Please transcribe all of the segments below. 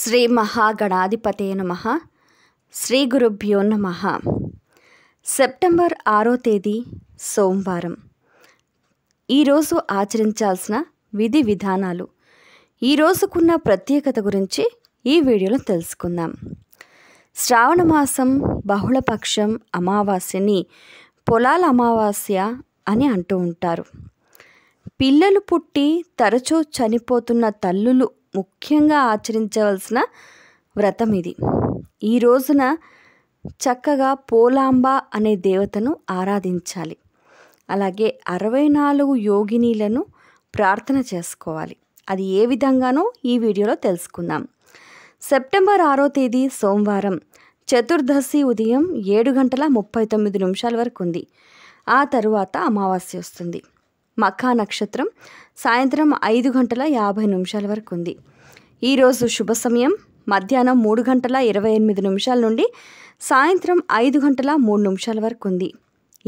శ్రీ మహాగణాధిపతే నమ శ్రీ గురుభ్యో నమ సెప్టెంబర్ ఆరో తేదీ సోమవారం ఈరోజు ఆచరించాల్సిన విధి విధానాలు ఈ రోజుకున్న ప్రత్యేకత గురించి ఈ వీడియోలో తెలుసుకుందాం శ్రావణ మాసం బహుళపక్షం అమావాస్యని పొలాల అమావాస్య అని అంటూ ఉంటారు పిల్లలు పుట్టి తరచూ చనిపోతున్న తల్లులు ముఖ్యంగా ఆచరించవలసిన వ్రతం ఇది ఈ రోజున చక్కగా పోలాంబ అనే దేవతను ఆరాధించాలి అలాగే అరవై నాలుగు యోగినీలను ప్రార్థన చేసుకోవాలి అది ఏ విధంగానో ఈ వీడియోలో తెలుసుకుందాం సెప్టెంబర్ ఆరో తేదీ సోమవారం చతుర్దశి ఉదయం ఏడు గంటల ముప్పై తొమ్మిది నిమిషాల వరకు ఉంది ఆ తరువాత అమావాస్య వస్తుంది మఖా నక్షత్రం సాయంత్రం ఐదు గంటల యాభై నిమిషాల వరకు ఉంది ఈరోజు శుభ సమయం మధ్యాహ్నం మూడు గంటల ఇరవై ఎనిమిది నిమిషాల నుండి సాయంత్రం ఐదు గంటల మూడు నిమిషాల వరకు ఉంది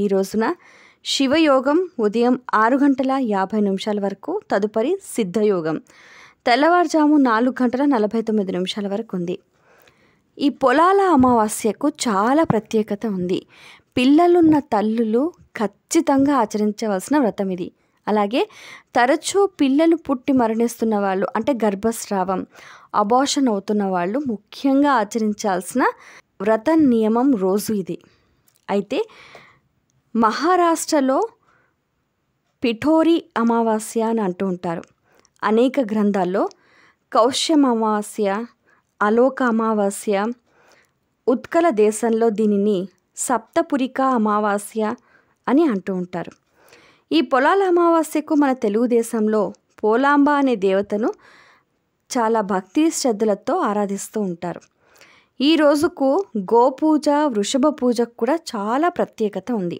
ఈ రోజున శివయోగం ఉదయం ఆరు గంటల యాభై నిమిషాల వరకు తదుపరి సిద్ధయోగం తెల్లవారుజాము నాలుగు గంటల నలభై తొమ్మిది నిమిషాల వరకు ఉంది ఈ పొలాల అమావాస్యకు చాలా ప్రత్యేకత ఉంది పిల్లలున్న తల్లులు ఖచ్చితంగా ఆచరించవలసిన వ్రతం ఇది అలాగే తరచూ పిల్లలు పుట్టి మరణిస్తున్న వాళ్ళు అంటే గర్భస్రావం అబోషన్ అవుతున్న వాళ్ళు ముఖ్యంగా ఆచరించాల్సిన వ్రత నియమం రోజు ఇది అయితే మహారాష్ట్రలో పిఠోరి అమావాస్య అని అంటూ ఉంటారు అనేక గ్రంథాల్లో కౌశ్యం అమావాస్య అలోక అమావాస్య ఉత్కల దేశంలో దీనిని సప్తపురిక అమావాస్య అని అంటూ ఉంటారు ఈ పొలాల అమావాస్యకు మన తెలుగుదేశంలో పోలాంబ అనే దేవతను చాలా భక్తి శ్రద్ధలతో ఆరాధిస్తూ ఉంటారు ఈ రోజుకు గోపూజ వృషభ పూజకు కూడా చాలా ప్రత్యేకత ఉంది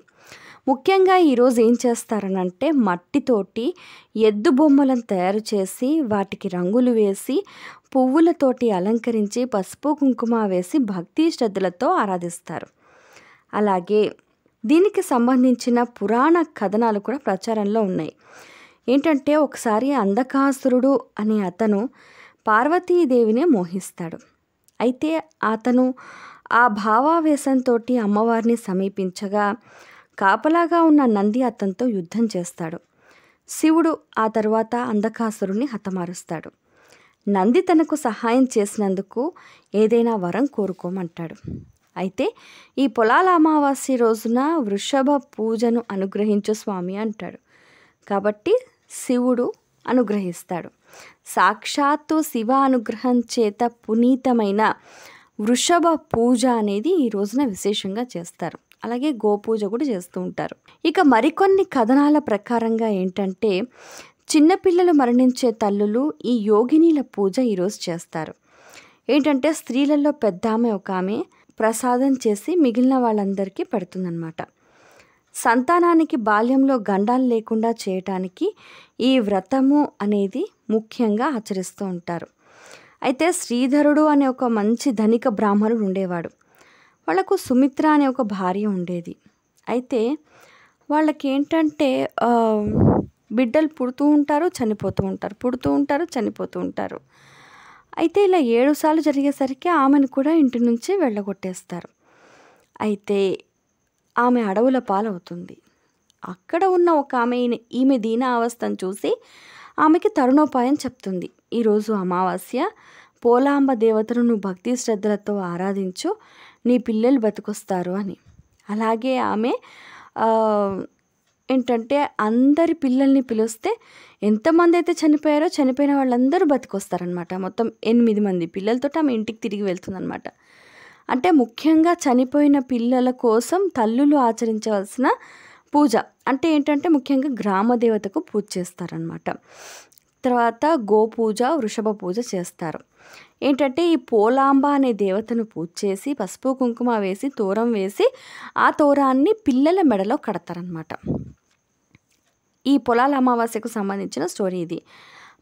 ముఖ్యంగా ఈరోజు ఏం చేస్తారనంటే మట్టితోటి ఎద్దు బొమ్మలను తయారు చేసి వాటికి రంగులు వేసి పువ్వులతోటి అలంకరించి పసుపు కుంకుమ వేసి భక్తి శ్రద్ధలతో ఆరాధిస్తారు అలాగే దీనికి సంబంధించిన పురాణ కథనాలు కూడా ప్రచారంలో ఉన్నాయి ఏంటంటే ఒకసారి అంధకాసురుడు అనే అతను పార్వతీదేవిని మోహిస్తాడు అయితే అతను ఆ భావావేశంతో అమ్మవారిని సమీపించగా కాపలాగా ఉన్న నంది అతనితో యుద్ధం చేస్తాడు శివుడు ఆ తర్వాత అంధకాసురుణ్ణి హతమారుస్తాడు నంది తనకు సహాయం చేసినందుకు ఏదైనా వరం కోరుకోమంటాడు అయితే ఈ పొలాల అమావాస్య రోజున వృషభ పూజను అనుగ్రహించు స్వామి అంటాడు కాబట్టి శివుడు అనుగ్రహిస్తాడు సాక్షాత్తు శివ అనుగ్రహం చేత పునీతమైన వృషభ పూజ అనేది ఈ రోజున విశేషంగా చేస్తారు అలాగే గోపూజ కూడా చేస్తూ ఉంటారు ఇక మరికొన్ని కథనాల ప్రకారంగా ఏంటంటే చిన్నపిల్లలు మరణించే తల్లులు ఈ యోగినీల పూజ ఈరోజు చేస్తారు ఏంటంటే స్త్రీలలో పెద్ద ఆమె ఒక ఆమె ప్రసాదం చేసి మిగిలిన వాళ్ళందరికీ పెడుతుందన్నమాట సంతానానికి బాల్యంలో గండాలు లేకుండా చేయటానికి ఈ వ్రతము అనేది ముఖ్యంగా ఆచరిస్తూ ఉంటారు అయితే శ్రీధరుడు అనే ఒక మంచి ధనిక బ్రాహ్మణుడు ఉండేవాడు వాళ్ళకు సుమిత్ర అనే ఒక భార్య ఉండేది అయితే వాళ్ళకి ఏంటంటే బిడ్డలు పుడుతూ ఉంటారు చనిపోతూ ఉంటారు పుడుతూ ఉంటారు చనిపోతూ ఉంటారు అయితే ఇలా ఏడు సార్లు జరిగేసరికి ఆమెను కూడా ఇంటి నుంచి వెళ్ళగొట్టేస్తారు అయితే ఆమె అడవుల పాలవుతుంది అక్కడ ఉన్న ఒక ఆమె ఈమె అవస్థను చూసి ఆమెకి తరుణోపాయం చెప్తుంది ఈరోజు అమావాస్య పోలాంబ దేవతను నువ్వు భక్తి శ్రద్ధలతో ఆరాధించు నీ పిల్లలు బతికొస్తారు అని అలాగే ఆమె ఏంటంటే అందరి పిల్లల్ని పిలిస్తే ఎంతమంది అయితే చనిపోయారో చనిపోయిన వాళ్ళందరూ బతికొస్తారనమాట మొత్తం ఎనిమిది మంది పిల్లలతో ఆమె ఇంటికి తిరిగి వెళ్తుందనమాట అంటే ముఖ్యంగా చనిపోయిన పిల్లల కోసం తల్లులు ఆచరించవలసిన పూజ అంటే ఏంటంటే ముఖ్యంగా గ్రామదేవతకు పూజ చేస్తారనమాట తర్వాత గోపూజ వృషభ పూజ చేస్తారు ఏంటంటే ఈ పోలాంబ అనే దేవతను పూజ చేసి పసుపు కుంకుమ వేసి తోరం వేసి ఆ తోరాన్ని పిల్లల మెడలో కడతారనమాట ఈ పొలాల అమావాస్యకు సంబంధించిన స్టోరీ ఇది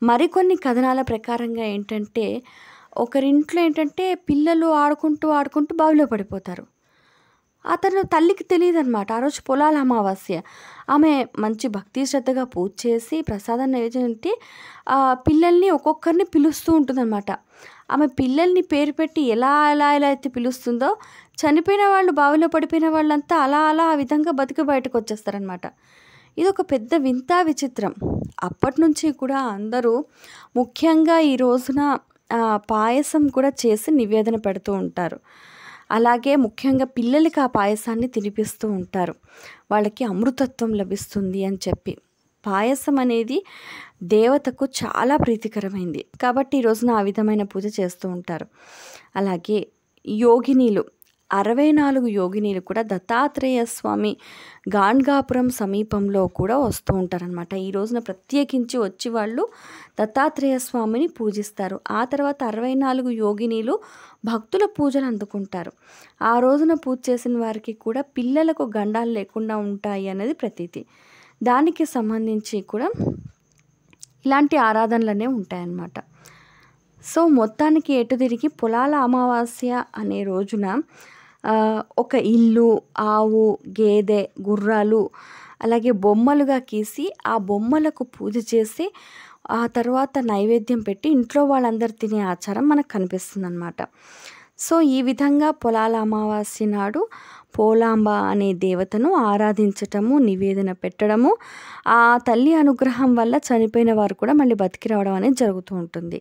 మరికొన్ని కథనాల ప్రకారంగా ఏంటంటే ఒకరింట్లో ఏంటంటే పిల్లలు ఆడుకుంటూ ఆడుకుంటూ బావిలో పడిపోతారు అతను తల్లికి తెలియదు అనమాట ఆ రోజు పొలాల అమావాస్య ఆమె మంచి భక్తి శ్రద్ధగా పూజ చేసి ప్రసాదం నైవేద్యంటే పిల్లల్ని ఒక్కొక్కరిని పిలుస్తూ ఉంటుందన్నమాట ఆమె పిల్లల్ని పేరు పెట్టి ఎలా ఎలా ఎలా అయితే పిలుస్తుందో చనిపోయిన వాళ్ళు బావిలో పడిపోయిన వాళ్ళంతా అలా అలా ఆ విధంగా బతికి బయటకు వచ్చేస్తారనమాట ఇది ఒక పెద్ద వింత విచిత్రం అప్పటి నుంచి కూడా అందరూ ముఖ్యంగా ఈ రోజున పాయసం కూడా చేసి నివేదన పెడుతూ ఉంటారు అలాగే ముఖ్యంగా పిల్లలకి ఆ పాయసాన్ని తినిపిస్తూ ఉంటారు వాళ్ళకి అమృతత్వం లభిస్తుంది అని చెప్పి పాయసం అనేది దేవతకు చాలా ప్రీతికరమైంది కాబట్టి ఈ రోజున ఆ విధమైన పూజ చేస్తూ ఉంటారు అలాగే యోగినీలు అరవై నాలుగు యోగినీలు కూడా దత్తాత్రేయ స్వామి గాన్గాపురం సమీపంలో కూడా వస్తూ ఉంటారనమాట ఈ రోజున ప్రత్యేకించి వచ్చి వాళ్ళు దత్తాత్రేయ స్వామిని పూజిస్తారు ఆ తర్వాత అరవై నాలుగు యోగినీలు భక్తుల పూజలు అందుకుంటారు ఆ రోజున పూజ చేసిన వారికి కూడా పిల్లలకు గండాలు లేకుండా ఉంటాయి అనేది ప్రతీతి దానికి సంబంధించి కూడా ఇలాంటి ఆరాధనలనే ఉంటాయన్నమాట సో మొత్తానికి ఎటు తిరిగి పొలాల అమావాస్య అనే రోజున ఒక ఇల్లు ఆవు గేదె గుర్రాలు అలాగే బొమ్మలుగా గీసి ఆ బొమ్మలకు పూజ చేసి ఆ తర్వాత నైవేద్యం పెట్టి ఇంట్లో వాళ్ళందరూ తినే ఆచారం మనకు కనిపిస్తుంది అనమాట సో ఈ విధంగా పొలాల అమావాస్య నాడు పోలాంబ అనే దేవతను ఆరాధించటము నివేదన పెట్టడము ఆ తల్లి అనుగ్రహం వల్ల చనిపోయిన వారు కూడా మళ్ళీ బతికి రావడం అనేది జరుగుతూ ఉంటుంది